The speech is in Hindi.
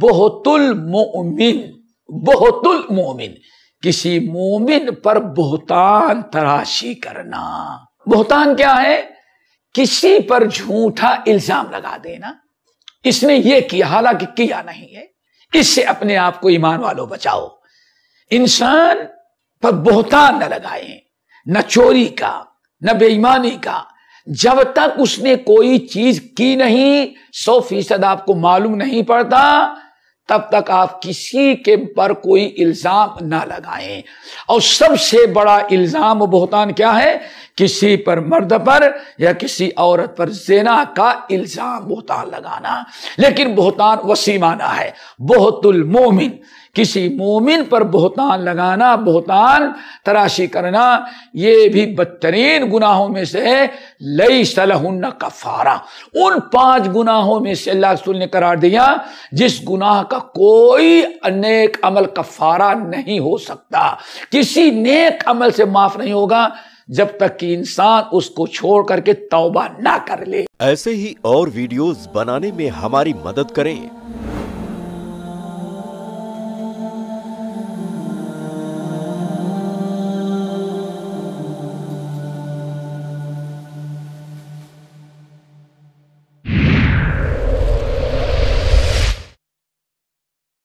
बहुतुल मोमिन बहुतुल मोमिन किसी मोमिन पर बहुतान तराशी करना बहुतान क्या है किसी पर झूठा इल्जाम लगा देना इसने ये किया हालांकि किया नहीं है इससे अपने आप को ईमान वालों बचाओ इंसान पर बहुतान न लगाए न चोरी का न बेईमानी का जब तक उसने कोई चीज की नहीं सौ फीसद आपको मालूम नहीं पड़ता तब तक आप किसी के पर कोई इल्ज़ाम ना लगाएं और सबसे बड़ा इल्ज़ाम बहुतान क्या है किसी पर मर्द पर या किसी औरत पर जेना का इल्ज़ाम बहुतान लगाना लेकिन बहुतान वसीमाना है बहुतुल मोमिन किसी मोमिन पर बहुतान लगाना बहुतान तराशी करना ये भी बदतरीन गुनाहों में से है लई का कफारा उन पांच गुनाहों में से अल्लाह रसूल ने करार दिया जिस गुनाह का कोई अनेक अमल कफारा नहीं हो सकता किसी नेक अमल से माफ नहीं होगा जब तक कि इंसान उसको छोड़ करके तौबा ना कर ले ऐसे ही और वीडियोस बनाने में हमारी मदद करें